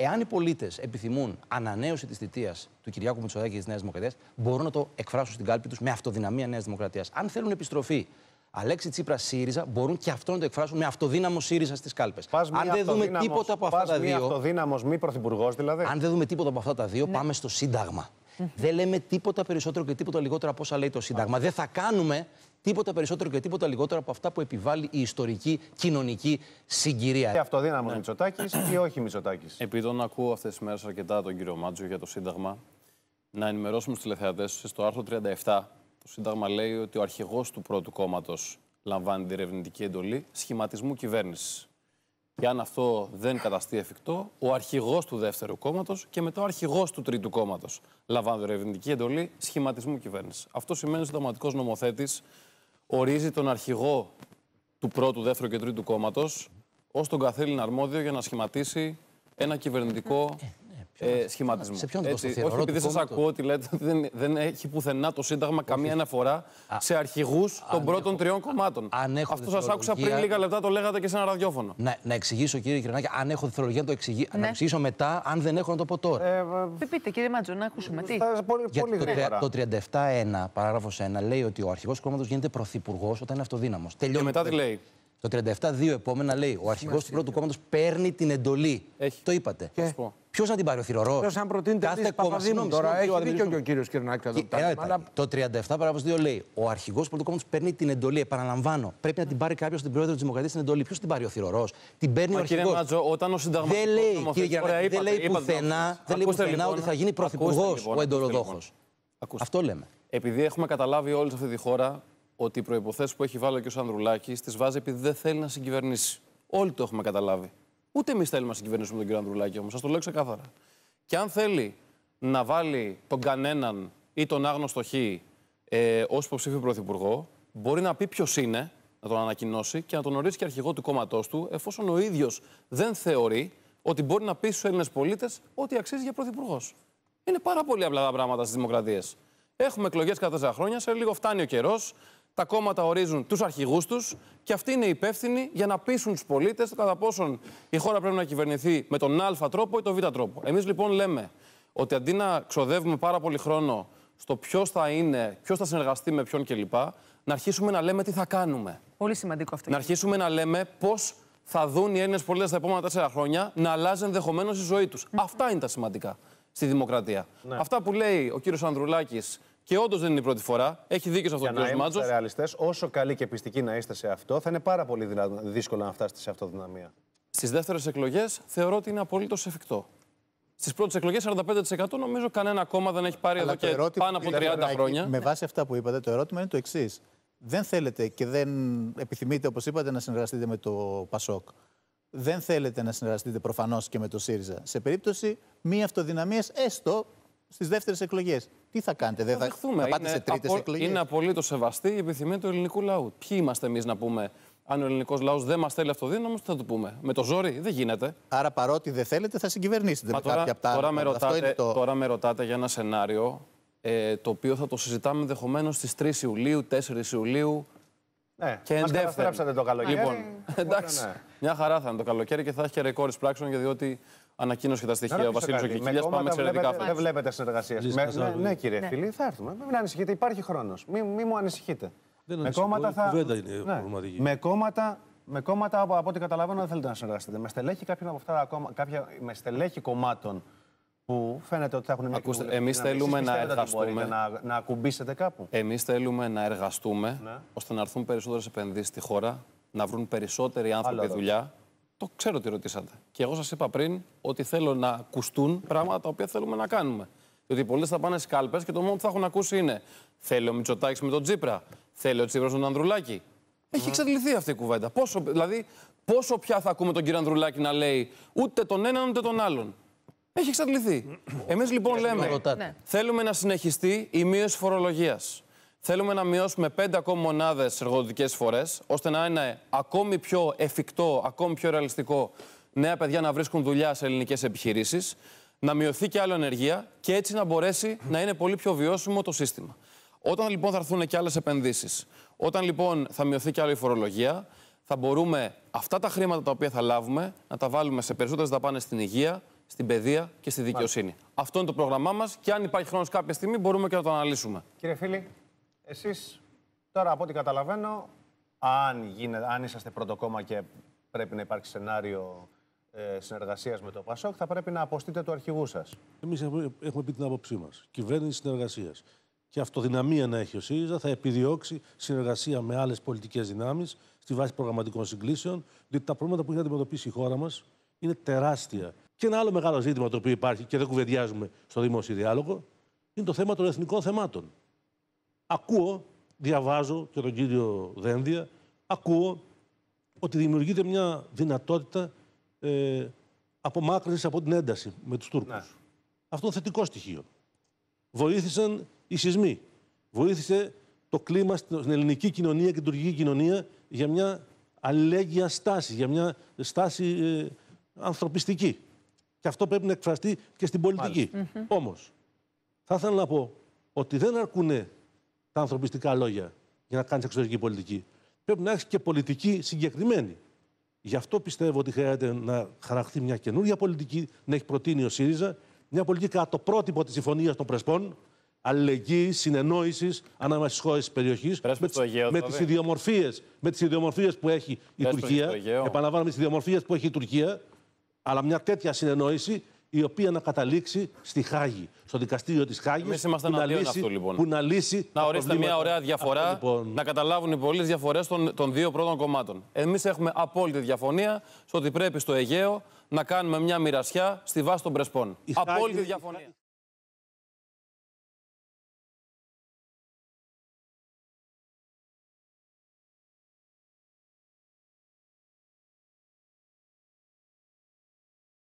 Εάν οι πολίτες επιθυμούν ανανέωση της θητείας του Κυριάκου Μητσοδάκη και τη Νέα Δημοκρατία, μπορούν να το εκφράσουν στην κάλπη τους με αυτοδυναμία Νέας Δημοκρατίας. Αν θέλουν επιστροφή Αλέξη Τσίπρα ΣΥΡΙΖΑ μπορούν και αυτό να το εκφράσουν με αυτοδύναμο ΣΥΡΙΖΑ στις κάλπες. Αν δεν δούμε τίποτα από αυτά τα δύο. Αυτοδύναμος, μη πρωθυπουργός δηλαδή. Αν δεν δούμε τίποτα από αυτά τα δύο, ναι. πάμε στο Σύνταγμα. Δεν λέμε τίποτα περισσότερο και τίποτα λιγότερο από όσα λέει το Σύνταγμα. Δεν θα κάνουμε Τίποτα περισσότερο και τίποτα λιγότερο από αυτά που επιβάλλει η ιστορική κοινωνική συγκυρία. Και αυτοδύναμος ναι. Μητσοτάκης ή όχι Μητσοτάκης. Επειδή τον ακούω αυτές τις μέρες αρκετά τον κύριο Μάτζο για το Σύνταγμα, να ενημερώσουμε τους τηλεθεατές στο άρθρο 37. Το Σύνταγμα λέει ότι ο αρχηγός του πρώτου κόμματος λαμβάνει την ερευνητική εντολή σχηματισμού κυβέρνησης. Και αν αυτό δεν καταστεί εφικτό, ο αρχηγός του δεύτερου κόμματος και μετά ο αρχηγός του τρίτου κόμματος την ερευνητική εντολή σχηματισμού κυβέρνησης. Αυτό σημαίνει ότι ο νομοθέτης ορίζει τον αρχηγό του πρώτου, δεύτερου και τρίτου κόμματος ως τον καθήλυνα αρμόδιο για να σχηματίσει ένα κυβερνητικό ε, ε, σχηματισμός. Σε ποιον Έτσι, το Όχι επειδή σα ακούω ότι λέτε ότι δεν, δεν έχει πουθενά το Σύνταγμα όχι. καμία αναφορά σε αρχηγούς των πρώτων τριών κομμάτων. Αν Αυτό σας άκουσα πριν λίγα λεπτά, το λέγατε και σε ένα ραδιόφωνο. Να, να εξηγήσω, κύριε Κυρνάκη, αν έχω διθολογία να το εξηγήσω, ναι. να εξηγήσω μετά, αν δεν έχω να το πω τώρα. Ε, ε πείτε, κύριε Μάτζο, να ακούσουμε. Τι. Πολύ, το, 37.1, παράγραφο 1, λέει ότι ο αρχηγός κόμματος γίνεται πρωθυπουργός όταν είναι αυτοδύναμος. Και μετά τι λέει. Το 37-2 επόμενα λέει: Ο αρχηγός του πρώτου κόμματος παίρνει την εντολή. Έχει. Το είπατε. Ποιος θα την πάρει, ο Θηρορός. Ποιος αν προτείνει κάθε κόμμα. Τώρα έχει δίκιο και ο κύριος Κυρινάκη. Ε, το 37 παράγραφο 2 λέει: Ο αρχηγός του πολιτικού παίρνει την εντολή. Επαναλαμβάνω, πρέπει να την πάρει κάποιος την πρόεδρο της Δημοκρατίας την εντολή. Ποιος την πάρει, ο Θηρορός. Την παίρνει ο αρχηγό. Όταν ο Δεν λέει, κύριε λέει πουθενά, δεν λοιπόν- ότι θα γίνει πρωθυπουργός λοιπόν. ο εντολοδόχος. Λοιπόν. Αυτό λέμε. Επειδή έχουμε καταλάβει όλη αυτή τη χώρα ότι οι προποθέσει που έχει βάλει ο κ. Σανδρουλάκη τις βάζει επειδή δεν θέλει να συγκυβερνήσει. Όλοι το έχουμε καταλάβει. Ούτε εμείς θέλουμε να συγκυβερνήσουμε τον κύριο Ανδρουλάκη όμως. Σας το λέω ξεκάθαρα. Και αν θέλει να βάλει τον κανέναν ή τον άγνωστο Χ ε, ως υποψήφιο πρωθυπουργό, μπορεί να πει ποιος είναι, να τον ανακοινώσει και να τον ορίσει και αρχηγό του κόμματός του, εφόσον ο ίδιος δεν θεωρεί ότι μπορεί να πει στους Έλληνες πολίτες ότι αξίζει για πρωθυπουργός. Είναι πάρα πολύ απλά τα πράγματα στις δημοκρατίες. Έχουμε εκλογές κάθε τέσσερα χρόνια, σε λίγο φτάνει ο καιρός τα κόμματα ορίζουν τους αρχηγούς τους και αυτοί είναι υπεύθυνοι για να πείσουν τους πολίτες το κατά πόσον η χώρα πρέπει να κυβερνηθεί με τον Α τρόπο ή τον Β τρόπο. Εμείς λοιπόν λέμε ότι αντί να ξοδεύουμε πάρα πολύ χρόνο στο ποιος θα είναι, ποιος θα συνεργαστεί με ποιον κλπ., να αρχίσουμε να λέμε τι θα κάνουμε. Πολύ σημαντικό αυτό. Να αρχίσουμε να λέμε πώς θα δουν οι Έλληνες πολίτες τα επόμενα τέσσερα χρόνια να αλλάζει ενδεχομένως η ζωή τους. Mm -hmm. Αυτά είναι τα σημαντικά στη δημοκρατία. Ναι. Αυτά που λέει ο κύριος Ανδρουλάκης και όντως δεν είναι η πρώτη φορά. Έχει δίκιο σε αυτό το κ. Μάτζο. ρεαλιστές, όσο καλή και πιστική να είστε σε αυτό, θα είναι πάρα πολύ δύσκολο να φτάσετε σε αυτοδυναμία. Στις δεύτερες εκλογές θεωρώ ότι είναι απολύτως εφικτό. Στις πρώτες εκλογές 45% νομίζω κανένα κόμμα δεν έχει πάρει Αλλά εδώ και πάνω από 30 χρόνια. Με βάση αυτά που είπατε, το ερώτημα είναι το εξής. Δεν θέλετε και δεν επιθυμείτε, όπως είπατε, να συνεργαστείτε με το Πασόκ. Δεν θέλετε να συνεργαστείτε προφανώς και με το ΣΥΡΙΖΑ. Σε περίπτωση μη αυτοδυναμίας, έστω στις δεύτερες εκλογές. Τι θα κάνετε, δεν θα, δεχθούμε. πάτε σε τρίτες εκλογές. Είναι απολύτως σεβαστή η επιθυμία του ελληνικού λαού. Ποιοι είμαστε εμείς να πούμε αν ο ελληνικός λαός δεν μας θέλει αυτοδύναμο, τι θα το πούμε. Με το ζόρι δεν γίνεται. Άρα παρότι δεν θέλετε, θα συγκυβερνήσετε με τώρα, κάποια από τα τώρα, με ρωτάτε, τώρα ρωτάτε για ένα σενάριο ε, το οποίο θα το συζητάμε ενδεχομένως στις 3 Ιουλίου, 4 Ιουλίου. Ναι, και μας καταστρέψατε το καλοκαίρι. Λοιπόν, ναι. εντάξει, μια χαρά θα είναι το καλοκαίρι και θα έχει και ρεκόρ πράξεων γιατί ανακοίνωσε τα στοιχεία ο Βασίλη Οκικίλια. Πάμε σε Δεν βλέπετε συνεργασία. Ναι, ναι, κύριε ναι. Φίλη, θα έρθουμε. Μην ανησυχείτε, υπάρχει χρόνος. Μην μου ανησυχείτε. Με κόμματα θα. Ναι. Με κόμματα με κόμματα από, από ό,τι καταλαβαίνω δεν θέλετε να συνεργαστείτε. Με στελέχη, από αυτά, ακόμα, κάποια, με στελέχη κομμάτων που φαίνεται ότι θα έχουν μια Ακούστε, εμεί θέλουμε να εργαστούμε. Να, να ακουμπήσετε κάπου. Εμείς θέλουμε να εργαστούμε ναι. ώστε να έρθουν περισσότερες επενδύσεις στη χώρα, να βρουν περισσότεροι άνθρωποι Άλλο δουλειά. Το ξέρω τι ρωτήσατε. Και εγώ σας είπα πριν ότι θέλω να ακουστούν πράγματα τα οποία θέλουμε να κάνουμε. Διότι οι θα πάνε κάλπε και το μόνο που θα έχουν ακούσει είναι Θέλει ο Μητσοτάκης με τον Τσίπρα. Θέλει ο Τσίπρας τον Ανδρουλάκη. Έχει εξαντληθεί αυτή η κουβέντα. Πόσο, δηλαδή, πόσο πια θα ακούμε τον κύριο Ανδρουλάκη να λέει ούτε τον έναν ούτε τον άλλον. Έχει εξαντληθεί. Εμείς λοιπόν λέμε, ναι. θέλουμε να συνεχιστεί η μείωση φορολογίας. Θέλουμε να μειώσουμε πέντε ακόμη μονάδες εργοδοτικές φορές, ώστε να είναι ακόμη πιο εφικτό, ακόμη πιο ρεαλιστικό νέα παιδιά να βρίσκουν δουλειά σε ελληνικές επιχειρήσεις, να μειωθεί και άλλο ενεργεία και έτσι να μπορέσει να είναι πολύ πιο βιώσιμο το σύστημα. Όταν λοιπόν θα έρθουν και άλλες επενδύσεις, όταν λοιπόν θα μειωθεί και άλλο η φορολογία, θα μπορούμε αυτά τα χρήματα τα οποία θα λάβουμε να τα βάλουμε σε περισσότερες δαπάνες στην υγεία, στην παιδεία και στη δικαιοσύνη. Μάλιστα. Αυτό είναι το πρόγραμμά μας και αν υπάρχει χρόνος κάποια στιγμή μπορούμε και να το αναλύσουμε. Κύριε Φίλη, εσείς τώρα από ό,τι καταλαβαίνω, αν, γίνε, αν είσαστε πρώτο κόμμα και πρέπει να υπάρχει σενάριο ε, συνεργασίας με το Πασόκ, θα πρέπει να αποστείτε του αρχηγού σας. Εμείς έχουμε πει την άποψή μας. Κυβέρνηση συνεργασίας. Και αυτοδυναμία να έχει ο ΣΥΡΙΖΑ θα επιδιώξει συνεργασία με άλλες πολιτικές δυνάμεις στη βάση προγραμματικών συγκλήσεων, διότι τα προβλήματα που έχει αντιμετωπίσει η χώρα μας είναι τεράστια και ένα άλλο μεγάλο ζήτημα το οποίο υπάρχει και δεν κουβεντιάζουμε στο δημόσιο διάλογο είναι το θέμα των εθνικών θεμάτων. Ακούω, διαβάζω και τον κύριο Δένδια, ακούω ότι δημιουργείται μια δυνατότητα ε, απομάκρυνσης από την ένταση με τους Τούρκους. Ναι. Αυτό είναι θετικό στοιχείο. Βοήθησαν οι σεισμοί. Βοήθησε το κλίμα στην ελληνική κοινωνία και την τουρκική κοινωνία για μια αλληλέγγυα στάση, για μια στάση ε, ανθρωπιστική. Και αυτό πρέπει να εκφραστεί και στην πολιτικη Όμως, θα ήθελα να πω ότι δεν αρκούν τα ανθρωπιστικά λόγια για να κάνεις εξωτερική πολιτική. Πρέπει να έχεις και πολιτική συγκεκριμένη. Γι' αυτό πιστεύω ότι χρειάζεται να χαραχθεί μια καινούργια πολιτική, να έχει προτείνει ο ΣΥΡΙΖΑ, μια πολιτική κατά το πρότυπο της συμφωνίας των Πρεσπών, αλληλεγγύης, συνεννόησης ανάμεσα στις χώρες της περιοχής. Με τις ιδιομορφίε τις ιδιομορφίες που έχει η Τουρκία. Επαναλαμβάνω, με τις ιδιομορφίες που έχει η Τουρκία αλλά μια τέτοια συνεννόηση η οποία να καταλήξει στη Χάγη, στο δικαστήριο της Χάγης. Εμείς είμαστε λοιπόν. Που να λύσει. Να ορίσετε μια ωραία διαφορά, λοιπόν. να καταλάβουν οι πολλέ διαφορές των, των δύο πρώτων κομμάτων. Εμείς έχουμε απόλυτη διαφωνία στο ότι πρέπει στο Αιγαίο να κάνουμε μια μοιρασιά στη βάση των Πρεσπών. απόλυτη διαφωνία.